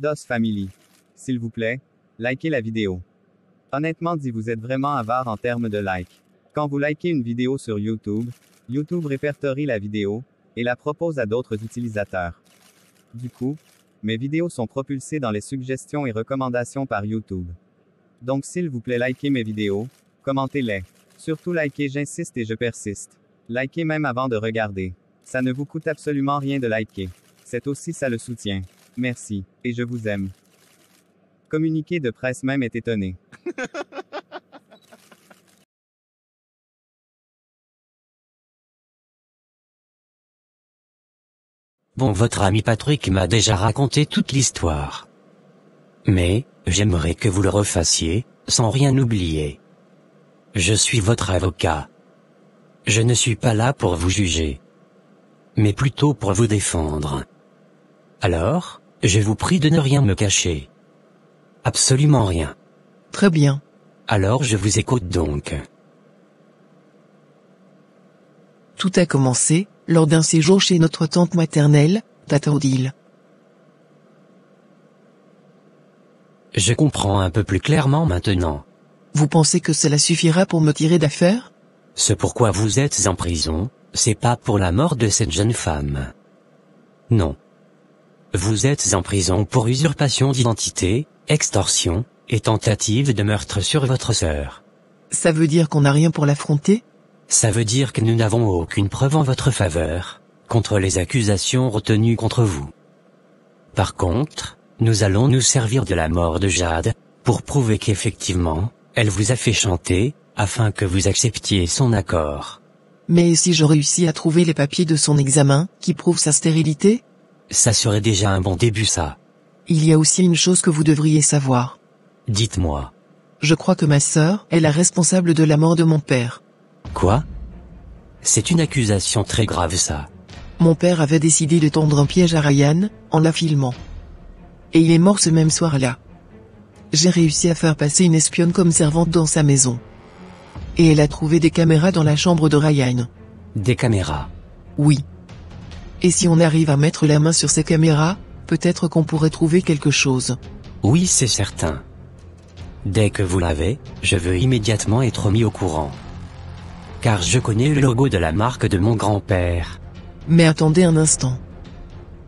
DOS Family. S'il vous plaît, likez la vidéo. Honnêtement dit vous êtes vraiment avare en termes de like. Quand vous likez une vidéo sur YouTube, YouTube répertorie la vidéo, et la propose à d'autres utilisateurs. Du coup, mes vidéos sont propulsées dans les suggestions et recommandations par YouTube. Donc s'il vous plaît likez mes vidéos, commentez-les. Surtout likez j'insiste et je persiste. Likez même avant de regarder. Ça ne vous coûte absolument rien de liker. C'est aussi ça le soutien. Merci. Et je vous aime. Communiqué de presse même est étonné. Bon, votre ami Patrick m'a déjà raconté toute l'histoire. Mais, j'aimerais que vous le refassiez, sans rien oublier. Je suis votre avocat. Je ne suis pas là pour vous juger. Mais plutôt pour vous défendre. Alors je vous prie de ne rien me cacher. Absolument rien. Très bien. Alors je vous écoute donc. Tout a commencé, lors d'un séjour chez notre tante maternelle, Tata Je comprends un peu plus clairement maintenant. Vous pensez que cela suffira pour me tirer d'affaire Ce pourquoi vous êtes en prison, c'est pas pour la mort de cette jeune femme. Non, vous êtes en prison pour usurpation d'identité, extorsion, et tentative de meurtre sur votre sœur. Ça veut dire qu'on n'a rien pour l'affronter Ça veut dire que nous n'avons aucune preuve en votre faveur, contre les accusations retenues contre vous. Par contre, nous allons nous servir de la mort de Jade, pour prouver qu'effectivement, elle vous a fait chanter, afin que vous acceptiez son accord. Mais si je réussis à trouver les papiers de son examen, qui prouvent sa stérilité ça serait déjà un bon début ça. Il y a aussi une chose que vous devriez savoir. Dites-moi. Je crois que ma sœur est la responsable de la mort de mon père. Quoi C'est une accusation très grave ça. Mon père avait décidé de tendre un piège à Ryan, en la filmant. Et il est mort ce même soir-là. J'ai réussi à faire passer une espionne comme servante dans sa maison. Et elle a trouvé des caméras dans la chambre de Ryan. Des caméras Oui. Et si on arrive à mettre la main sur ces caméras, peut-être qu'on pourrait trouver quelque chose. Oui, c'est certain. Dès que vous l'avez, je veux immédiatement être mis au courant. Car je connais le logo de la marque de mon grand-père. Mais attendez un instant.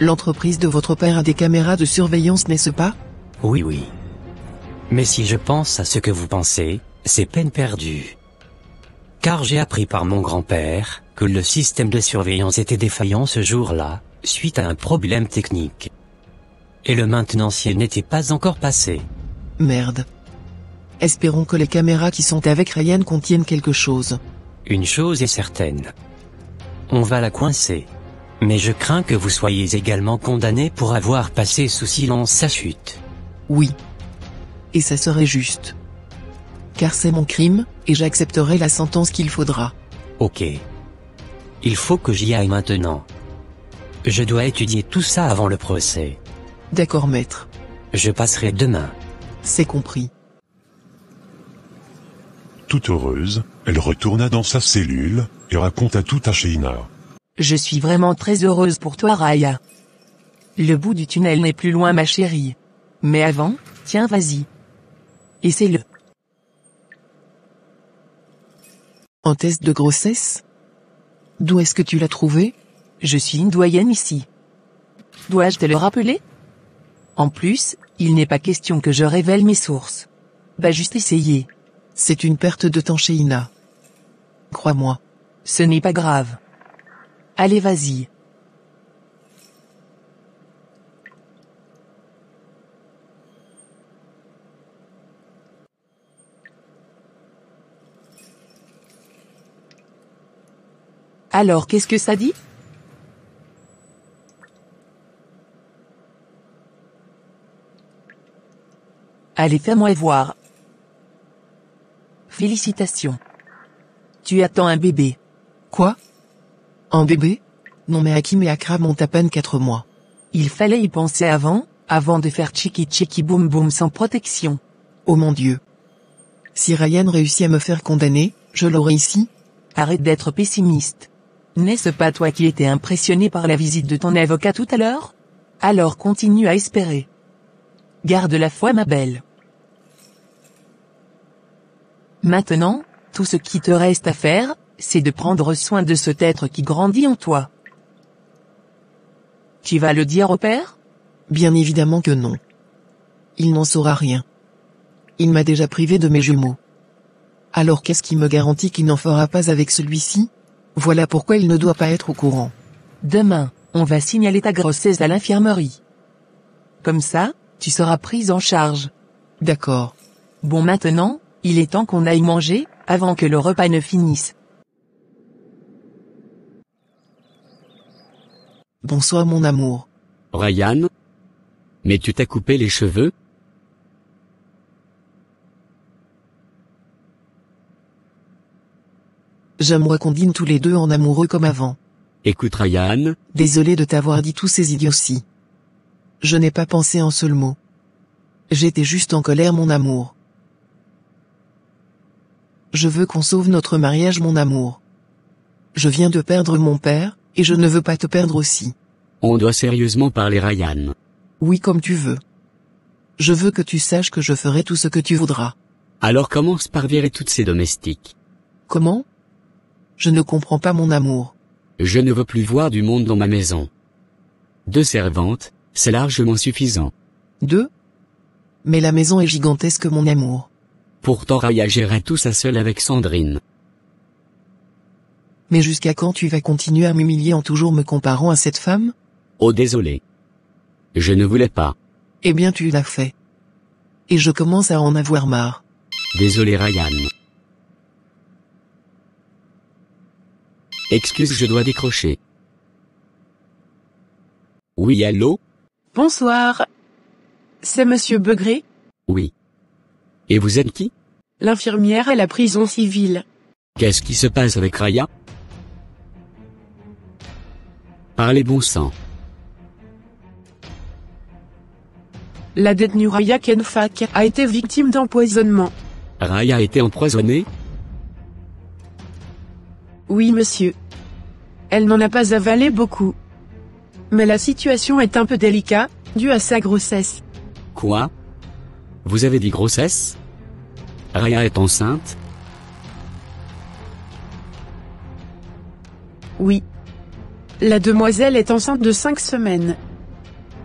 L'entreprise de votre père a des caméras de surveillance, n'est-ce pas Oui, oui. Mais si je pense à ce que vous pensez, c'est peine perdue car j'ai appris par mon grand-père que le système de surveillance était défaillant ce jour-là, suite à un problème technique. Et le maintenancier n'était pas encore passé. Merde. Espérons que les caméras qui sont avec Ryan contiennent quelque chose. Une chose est certaine. On va la coincer. Mais je crains que vous soyez également condamné pour avoir passé sous silence sa chute. Oui. Et ça serait juste car c'est mon crime, et j'accepterai la sentence qu'il faudra. Ok. Il faut que j'y aille maintenant. Je dois étudier tout ça avant le procès. D'accord maître. Je passerai demain. C'est compris. Tout heureuse, elle retourna dans sa cellule, et raconta tout à Sheina. Je suis vraiment très heureuse pour toi Raya. Le bout du tunnel n'est plus loin ma chérie. Mais avant, tiens vas-y. Essaie-le. En test de grossesse D'où est-ce que tu l'as trouvé Je suis une doyenne ici. Dois-je te le rappeler En plus, il n'est pas question que je révèle mes sources. Bah juste essayer. C'est une perte de temps chez Ina. Crois-moi. Ce n'est pas grave. Allez vas-y. Alors qu'est-ce que ça dit Allez, fais-moi voir. Félicitations. Tu attends un bébé. Quoi Un bébé Non mais Hakim et Akram ont à peine 4 mois. Il fallait y penser avant, avant de faire chiki chiki boum boum sans protection. Oh mon dieu. Si Ryan réussit à me faire condamner, je l'aurai ici. Arrête d'être pessimiste. N'est-ce pas toi qui étais impressionné par la visite de ton avocat tout à l'heure Alors continue à espérer. Garde la foi ma belle. Maintenant, tout ce qui te reste à faire, c'est de prendre soin de cet être qui grandit en toi. Tu vas le dire au père Bien évidemment que non. Il n'en saura rien. Il m'a déjà privé de mes jumeaux. Alors qu'est-ce qui me garantit qu'il n'en fera pas avec celui-ci voilà pourquoi il ne doit pas être au courant. Demain, on va signaler ta grossesse à l'infirmerie. Comme ça, tu seras prise en charge. D'accord. Bon maintenant, il est temps qu'on aille manger, avant que le repas ne finisse. Bonsoir mon amour. Ryan Mais tu t'as coupé les cheveux J'aimerais qu'on dîne tous les deux en amoureux comme avant. Écoute Ryan. Désolé de t'avoir dit tous ces idioties. Je n'ai pas pensé un seul mot. J'étais juste en colère mon amour. Je veux qu'on sauve notre mariage mon amour. Je viens de perdre mon père, et je ne veux pas te perdre aussi. On doit sérieusement parler Ryan. Oui comme tu veux. Je veux que tu saches que je ferai tout ce que tu voudras. Alors commence par virer toutes ces domestiques. Comment je ne comprends pas mon amour. Je ne veux plus voir du monde dans ma maison. Deux servantes, c'est largement suffisant. Deux Mais la maison est gigantesque mon amour. Pourtant Raya gérait tout ça seul avec Sandrine. Mais jusqu'à quand tu vas continuer à m'humilier en toujours me comparant à cette femme Oh désolé. Je ne voulais pas. Eh bien tu l'as fait. Et je commence à en avoir marre. Désolé Ryan. Excuse, je dois décrocher. Oui, allô Bonsoir. C'est monsieur Begré Oui. Et vous êtes qui L'infirmière à la prison civile. Qu'est-ce qui se passe avec Raya Parlez bon sang. La détenue Raya Kenfak a été victime d'empoisonnement. Raya a été empoisonnée oui monsieur. Elle n'en a pas avalé beaucoup. Mais la situation est un peu délicate, due à sa grossesse. Quoi Vous avez dit grossesse Raya est enceinte Oui. La demoiselle est enceinte de 5 semaines.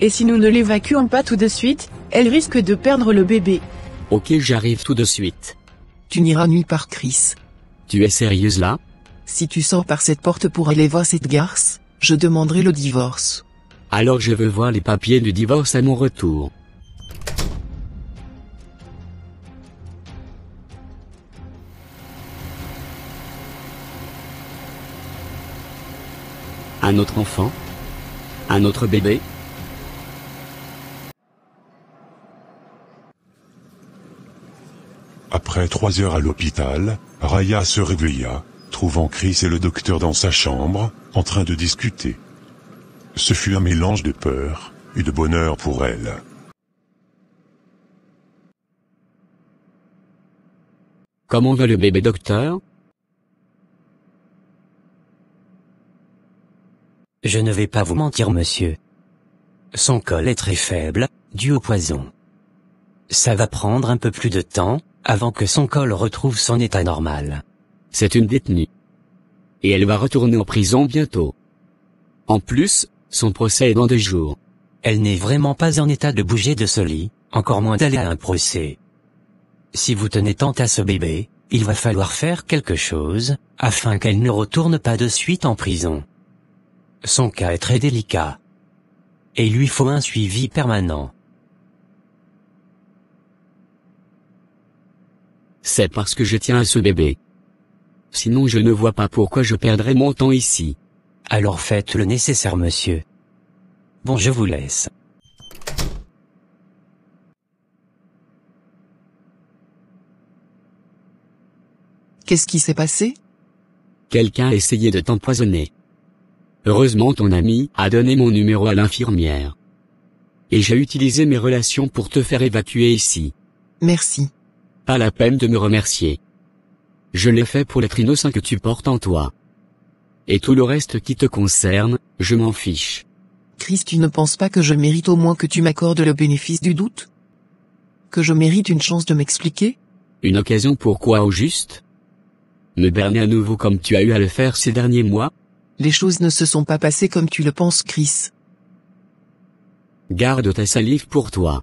Et si nous ne l'évacuons pas tout de suite, elle risque de perdre le bébé. Ok j'arrive tout de suite. Tu n'iras nuit par Chris. Tu es sérieuse là si tu sors par cette porte pour aller voir cette garce, je demanderai le divorce. Alors je veux voir les papiers du divorce à mon retour. Un autre enfant Un autre bébé Après trois heures à l'hôpital, Raya se réveilla, Trouvant Chris et le docteur dans sa chambre, en train de discuter. Ce fut un mélange de peur et de bonheur pour elle. Comment va le bébé docteur Je ne vais pas vous mentir monsieur. Son col est très faible, dû au poison. Ça va prendre un peu plus de temps, avant que son col retrouve son état normal. C'est une détenue. Et elle va retourner en prison bientôt. En plus, son procès est dans deux jours. Elle n'est vraiment pas en état de bouger de ce lit, encore moins d'aller à un procès. Si vous tenez tant à ce bébé, il va falloir faire quelque chose, afin qu'elle ne retourne pas de suite en prison. Son cas est très délicat. Et il lui faut un suivi permanent. C'est parce que je tiens à ce bébé. Sinon je ne vois pas pourquoi je perdrais mon temps ici. Alors faites le nécessaire monsieur. Bon je vous laisse. Qu'est-ce qui s'est passé Quelqu'un a essayé de t'empoisonner. Heureusement ton ami a donné mon numéro à l'infirmière. Et j'ai utilisé mes relations pour te faire évacuer ici. Merci. Pas la peine de me remercier je l'ai fait pour l'être innocent que tu portes en toi. Et tout le reste qui te concerne, je m'en fiche. Chris tu ne penses pas que je mérite au moins que tu m'accordes le bénéfice du doute Que je mérite une chance de m'expliquer Une occasion pour quoi au juste Me berner à nouveau comme tu as eu à le faire ces derniers mois Les choses ne se sont pas passées comme tu le penses, Chris. Garde ta salive pour toi.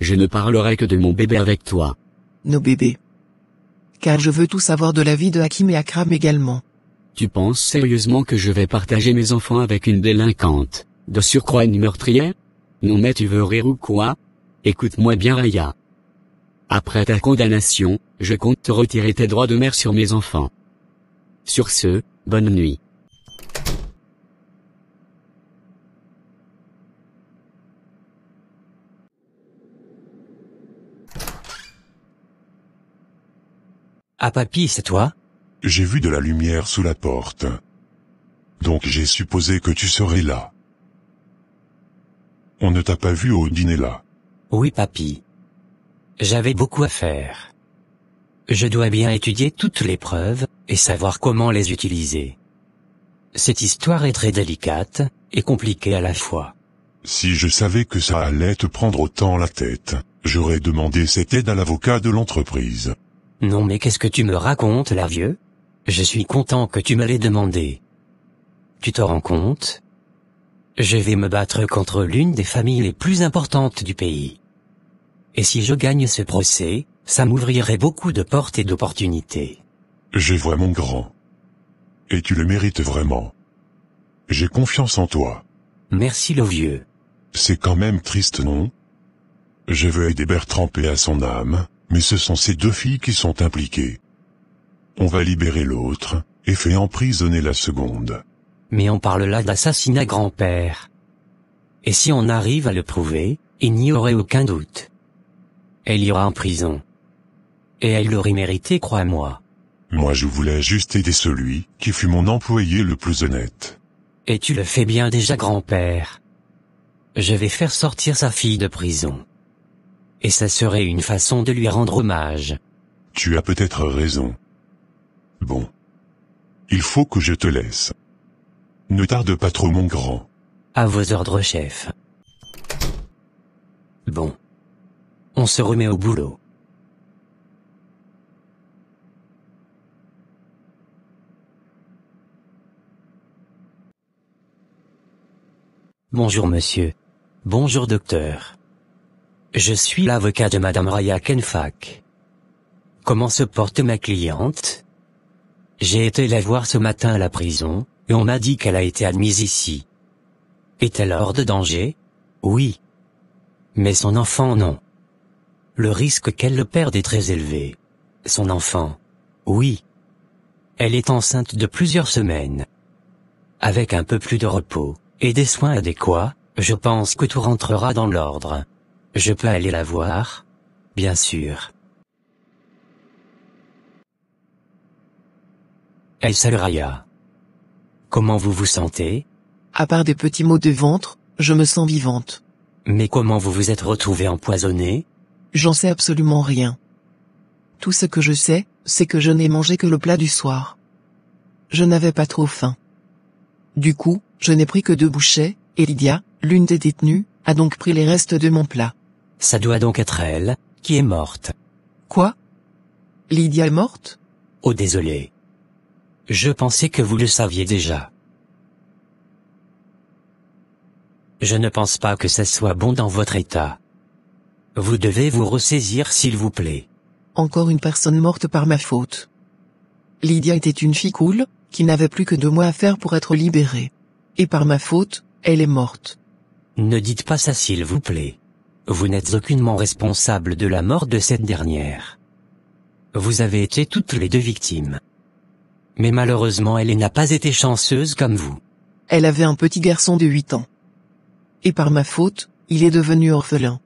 Je ne parlerai que de mon bébé avec toi. Nos bébés car je veux tout savoir de la vie de Hakim et Akram également. Tu penses sérieusement que je vais partager mes enfants avec une délinquante, de surcroît une meurtrière Non mais tu veux rire ou quoi Écoute-moi bien Raya. Après ta condamnation, je compte te retirer tes droits de mère sur mes enfants. Sur ce, bonne nuit. Ah papy, c'est toi J'ai vu de la lumière sous la porte. Donc j'ai supposé que tu serais là. On ne t'a pas vu au dîner là. Oui papy. J'avais beaucoup à faire. Je dois bien étudier toutes les preuves, et savoir comment les utiliser. Cette histoire est très délicate, et compliquée à la fois. Si je savais que ça allait te prendre autant la tête, j'aurais demandé cette aide à l'avocat de l'entreprise. Non mais qu'est-ce que tu me racontes là vieux Je suis content que tu me l'aies demandé. Tu te rends compte Je vais me battre contre l'une des familles les plus importantes du pays. Et si je gagne ce procès, ça m'ouvrirait beaucoup de portes et d'opportunités. Je vois mon grand. Et tu le mérites vraiment. J'ai confiance en toi. Merci le vieux. C'est quand même triste, non Je veux aider Bertrand à son âme, mais ce sont ces deux filles qui sont impliquées. On va libérer l'autre, et fait emprisonner la seconde. Mais on parle là d'assassinat grand-père. Et si on arrive à le prouver, il n'y aurait aucun doute. Elle ira en prison. Et elle l'aurait mérité, crois-moi. Moi je voulais juste aider celui qui fut mon employé le plus honnête. Et tu le fais bien déjà grand-père. Je vais faire sortir sa fille de prison et ça serait une façon de lui rendre hommage. Tu as peut-être raison. Bon. Il faut que je te laisse. Ne tarde pas trop mon grand. À vos ordres, chef. Bon. On se remet au boulot. Bonjour monsieur. Bonjour docteur. Je suis l'avocat de Madame Raya Kenfak. Comment se porte ma cliente J'ai été la voir ce matin à la prison, et on m'a dit qu'elle a été admise ici. Est-elle hors de danger Oui. Mais son enfant non. Le risque qu'elle le perde est très élevé. Son enfant Oui. Elle est enceinte de plusieurs semaines. Avec un peu plus de repos, et des soins adéquats, je pense que tout rentrera dans l'ordre. Je peux aller la voir Bien sûr. Elle Raya. Comment vous vous sentez À part des petits maux de ventre, je me sens vivante. Mais comment vous vous êtes retrouvée empoisonnée J'en sais absolument rien. Tout ce que je sais, c'est que je n'ai mangé que le plat du soir. Je n'avais pas trop faim. Du coup, je n'ai pris que deux bouchées, et Lydia, l'une des détenues, a donc pris les restes de mon plat. Ça doit donc être elle, qui est morte. Quoi Lydia est morte Oh désolé. Je pensais que vous le saviez déjà. Je ne pense pas que ça soit bon dans votre état. Vous devez vous ressaisir s'il vous plaît. Encore une personne morte par ma faute. Lydia était une fille cool, qui n'avait plus que deux mois à faire pour être libérée. Et par ma faute, elle est morte. Ne dites pas ça s'il vous plaît. Vous n'êtes aucunement responsable de la mort de cette dernière. Vous avez été toutes les deux victimes. Mais malheureusement elle n'a pas été chanceuse comme vous. Elle avait un petit garçon de 8 ans. Et par ma faute, il est devenu orphelin.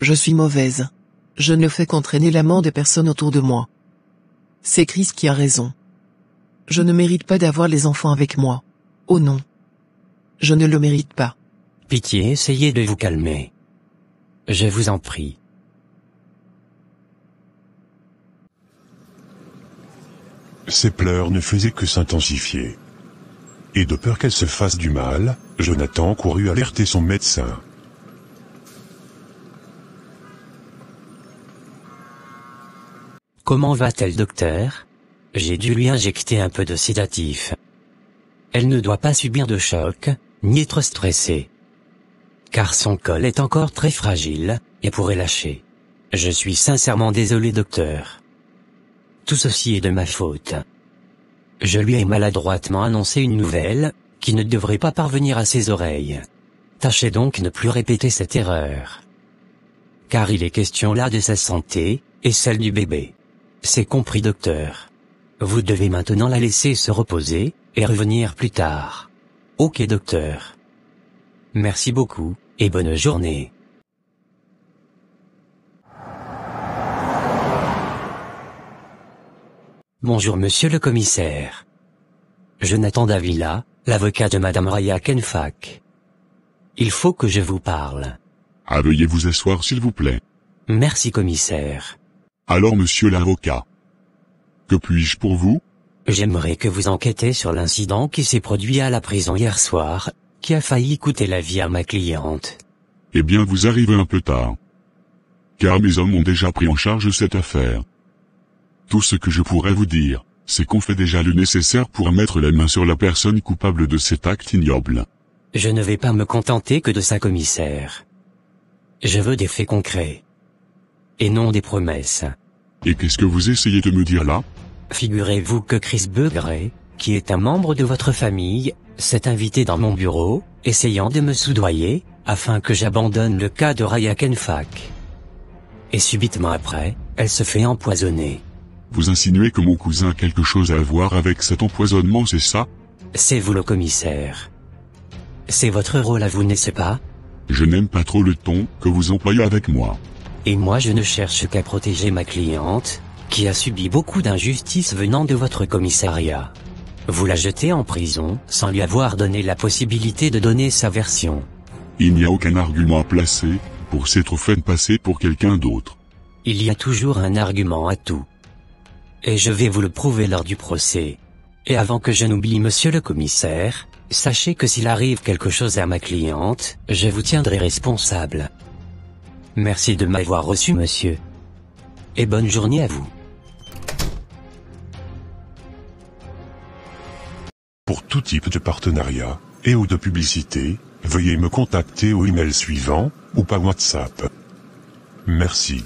Je suis mauvaise. Je ne fais qu'entraîner l'amant des personnes autour de moi. C'est Chris qui a raison. Je ne mérite pas d'avoir les enfants avec moi. Oh non. Je ne le mérite pas. Pitié, essayez de vous calmer. Je vous en prie. Ses pleurs ne faisaient que s'intensifier. Et de peur qu'elle se fasse du mal, Jonathan courut alerter son médecin. Comment va-t-elle docteur J'ai dû lui injecter un peu de sédatif. Elle ne doit pas subir de choc, ni être stressée car son col est encore très fragile et pourrait lâcher. Je suis sincèrement désolé docteur. Tout ceci est de ma faute. Je lui ai maladroitement annoncé une nouvelle, qui ne devrait pas parvenir à ses oreilles. Tâchez donc ne plus répéter cette erreur. Car il est question là de sa santé, et celle du bébé. C'est compris docteur. Vous devez maintenant la laisser se reposer, et revenir plus tard. Ok docteur. Merci beaucoup, et bonne journée. Bonjour monsieur le commissaire. Jonathan Davila, l'avocat de madame Raya Kenfak. Il faut que je vous parle. Ah, veuillez vous asseoir s'il vous plaît. Merci commissaire. Alors monsieur l'avocat. Que puis-je pour vous J'aimerais que vous enquêtez sur l'incident qui s'est produit à la prison hier soir, qui a failli coûter la vie à ma cliente. Eh bien vous arrivez un peu tard. Car mes hommes ont déjà pris en charge cette affaire. Tout ce que je pourrais vous dire, c'est qu'on fait déjà le nécessaire pour mettre la main sur la personne coupable de cet acte ignoble. Je ne vais pas me contenter que de sa commissaire. Je veux des faits concrets. Et non des promesses. Et qu'est-ce que vous essayez de me dire là Figurez-vous que Chris Beugré qui est un membre de votre famille, s'est invité dans mon bureau, essayant de me soudoyer, afin que j'abandonne le cas de Raya Kenfak. Et subitement après, elle se fait empoisonner. Vous insinuez que mon cousin a quelque chose à voir avec cet empoisonnement, c'est ça C'est vous le commissaire. C'est votre rôle à vous, n'est-ce pas Je n'aime pas trop le ton que vous employez avec moi. Et moi je ne cherche qu'à protéger ma cliente, qui a subi beaucoup d'injustices venant de votre commissariat. Vous la jetez en prison, sans lui avoir donné la possibilité de donner sa version. Il n'y a aucun argument à placer, pour s'être fait passer pour quelqu'un d'autre. Il y a toujours un argument à tout. Et je vais vous le prouver lors du procès. Et avant que je n'oublie monsieur le commissaire, sachez que s'il arrive quelque chose à ma cliente, je vous tiendrai responsable. Merci de m'avoir reçu monsieur. Et bonne journée à vous. Pour tout type de partenariat, et ou de publicité, veuillez me contacter au email suivant, ou par WhatsApp. Merci.